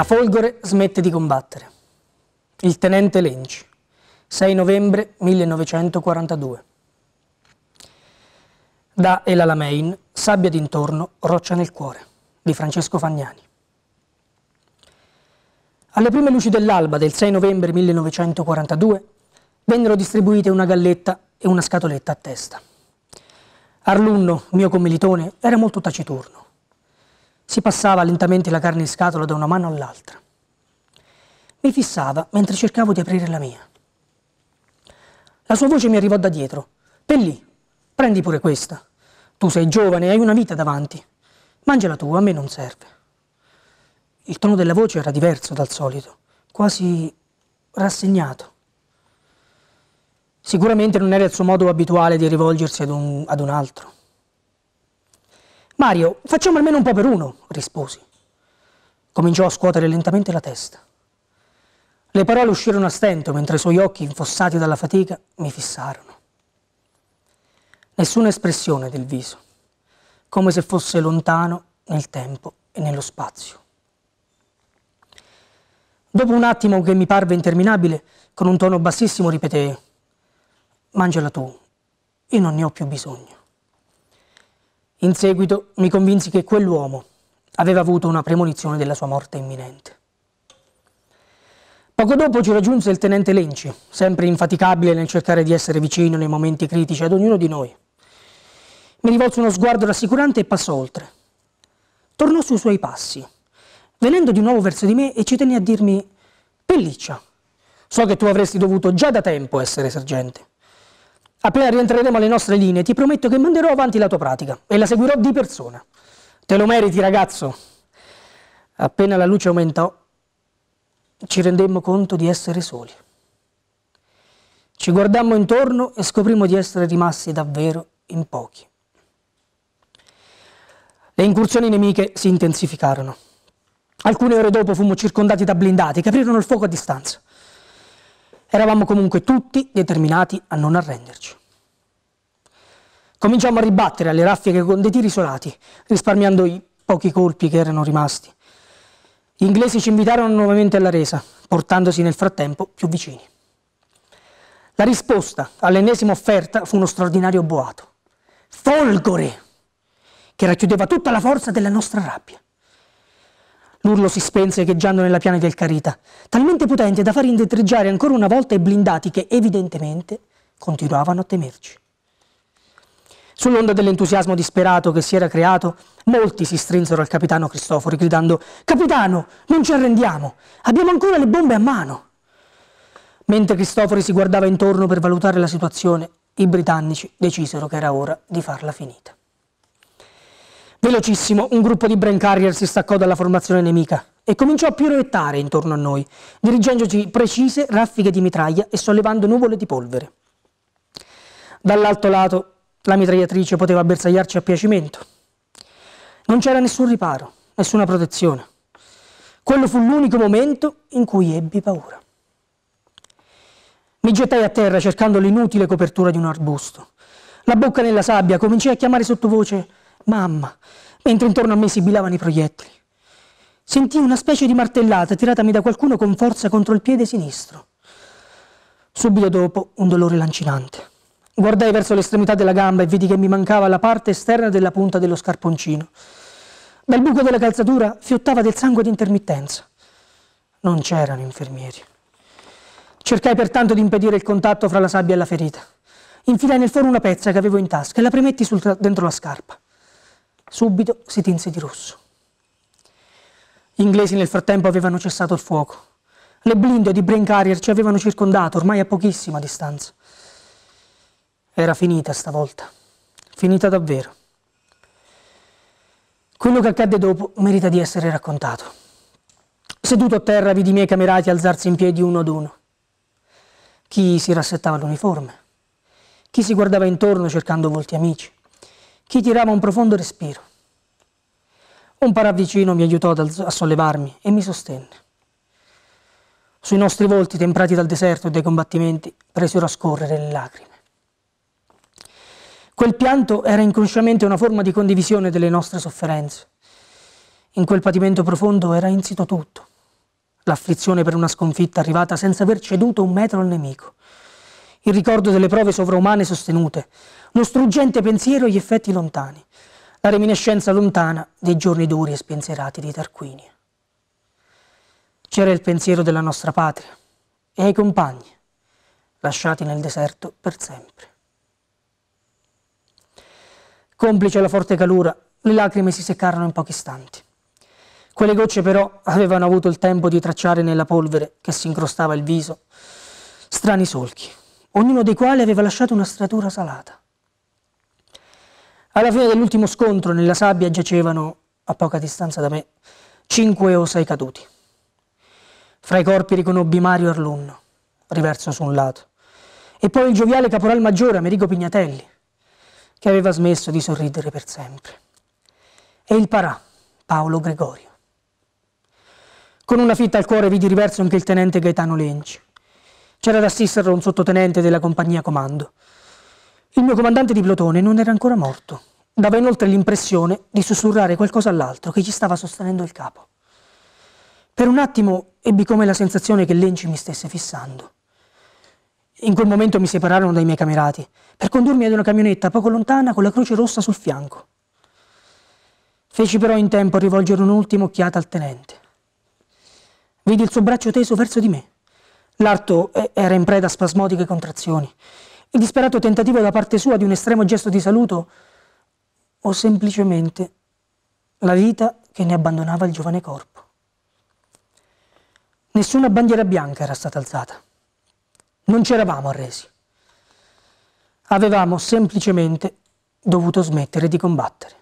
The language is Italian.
La Folgore smette di combattere. Il tenente Lenci, 6 novembre 1942. Da El Alamein, Sabbia d'intorno, Roccia nel cuore, di Francesco Fagnani. Alle prime luci dell'alba del 6 novembre 1942 vennero distribuite una galletta e una scatoletta a testa. Arlunno, mio commilitone, era molto taciturno. Si passava lentamente la carne in scatola da una mano all'altra. Mi fissava mentre cercavo di aprire la mia. La sua voce mi arrivò da dietro. Pellì, prendi pure questa. Tu sei giovane e hai una vita davanti. Mangiala tu, a me non serve. Il tono della voce era diverso dal solito, quasi rassegnato. Sicuramente non era il suo modo abituale di rivolgersi ad un, ad un altro. Mario, facciamo almeno un po' per uno, risposi. Cominciò a scuotere lentamente la testa. Le parole uscirono a stento mentre i suoi occhi, infossati dalla fatica, mi fissarono. Nessuna espressione del viso, come se fosse lontano nel tempo e nello spazio. Dopo un attimo che mi parve interminabile, con un tono bassissimo ripeté, mangiala tu, io non ne ho più bisogno. In seguito mi convinsi che quell'uomo aveva avuto una premonizione della sua morte imminente. Poco dopo ci raggiunse il tenente Lenci, sempre infaticabile nel cercare di essere vicino nei momenti critici ad ognuno di noi. Mi rivolse uno sguardo rassicurante e passò oltre. Tornò sui suoi passi, venendo di nuovo verso di me e ci tenne a dirmi «Pelliccia, so che tu avresti dovuto già da tempo essere sergente. Appena rientreremo alle nostre linee, ti prometto che manderò avanti la tua pratica e la seguirò di persona. Te lo meriti, ragazzo. Appena la luce aumentò, ci rendemmo conto di essere soli. Ci guardammo intorno e scoprimmo di essere rimasti davvero in pochi. Le incursioni nemiche si intensificarono. Alcune ore dopo fummo circondati da blindati che aprirono il fuoco a distanza. Eravamo comunque tutti determinati a non arrenderci. Cominciamo a ribattere alle raffiche con dei tiri isolati, risparmiando i pochi colpi che erano rimasti. Gli inglesi ci invitarono nuovamente alla resa, portandosi nel frattempo più vicini. La risposta all'ennesima offerta fu uno straordinario boato, folgore, che racchiudeva tutta la forza della nostra rabbia. L'urlo si spense echeggiando nella piana del Carita, talmente potente da far indietreggiare ancora una volta i blindati che evidentemente continuavano a temerci. Sull'onda dell'entusiasmo disperato che si era creato, molti si strinsero al capitano Cristofori gridando «Capitano, non ci arrendiamo! Abbiamo ancora le bombe a mano!» Mentre Cristofori si guardava intorno per valutare la situazione, i britannici decisero che era ora di farla finita. Velocissimo, un gruppo di brain carrier si staccò dalla formazione nemica e cominciò a piroettare intorno a noi, dirigendoci precise raffiche di mitraglia e sollevando nuvole di polvere. Dall'alto lato la mitragliatrice poteva bersagliarci a piacimento. Non c'era nessun riparo, nessuna protezione. Quello fu l'unico momento in cui ebbi paura. Mi gettai a terra cercando l'inutile copertura di un arbusto. La bocca nella sabbia cominciai a chiamare sottovoce Mamma, mentre intorno a me sibilavano i proiettili. Sentii una specie di martellata tiratami da qualcuno con forza contro il piede sinistro. Subito dopo un dolore lancinante. Guardai verso l'estremità della gamba e vidi che mi mancava la parte esterna della punta dello scarponcino. Dal buco della calzatura fiottava del sangue di intermittenza. Non c'erano infermieri. Cercai pertanto di impedire il contatto fra la sabbia e la ferita. Infilai nel foro una pezza che avevo in tasca e la premetti sul, dentro la scarpa. Subito si tinse di rosso. Gli inglesi nel frattempo avevano cessato il fuoco. Le blinde di Brain Carrier ci avevano circondato, ormai a pochissima distanza. Era finita stavolta. Finita davvero. Quello che accadde dopo merita di essere raccontato. Seduto a terra vidi i miei camerati alzarsi in piedi uno ad uno. Chi si rassettava l'uniforme, chi si guardava intorno cercando volti amici, chi tirava un profondo respiro. Un paravicino mi aiutò a sollevarmi e mi sostenne. Sui nostri volti, temprati dal deserto e dai combattimenti, presero a scorrere le lacrime. Quel pianto era inconsciamente una forma di condivisione delle nostre sofferenze. In quel patimento profondo era insito tutto. L'afflizione per una sconfitta arrivata senza aver ceduto un metro al nemico, il ricordo delle prove sovraumane sostenute, uno struggente pensiero agli effetti lontani, la reminiscenza lontana dei giorni duri e spensierati di Tarquini. C'era il pensiero della nostra patria e ai compagni, lasciati nel deserto per sempre. Complice la forte calura, le lacrime si seccarono in pochi istanti. Quelle gocce però avevano avuto il tempo di tracciare nella polvere che si incrostava il viso strani solchi ognuno dei quali aveva lasciato una stratura salata. Alla fine dell'ultimo scontro nella sabbia giacevano, a poca distanza da me, cinque o sei caduti. Fra i corpi riconobbi Mario Arlunno, riverso su un lato, e poi il gioviale caporal maggiore Amerigo Pignatelli, che aveva smesso di sorridere per sempre, e il parà Paolo Gregorio. Con una fitta al cuore vidi riverso anche il tenente Gaetano Lenci, c'era ad assisterlo un sottotenente della compagnia comando. Il mio comandante di plotone non era ancora morto. Dava inoltre l'impressione di sussurrare qualcosa all'altro che gli stava sostenendo il capo. Per un attimo ebbi come la sensazione che Lenci mi stesse fissando. In quel momento mi separarono dai miei camerati per condurmi ad una camionetta poco lontana con la croce rossa sul fianco. Feci però in tempo a rivolgere un'ultima occhiata al tenente. Vidi il suo braccio teso verso di me L'arto eh, era in preda a spasmodiche contrazioni. Il disperato tentativo da parte sua di un estremo gesto di saluto o semplicemente la vita che ne abbandonava il giovane corpo. Nessuna bandiera bianca era stata alzata. Non c'eravamo arresi. Avevamo semplicemente dovuto smettere di combattere.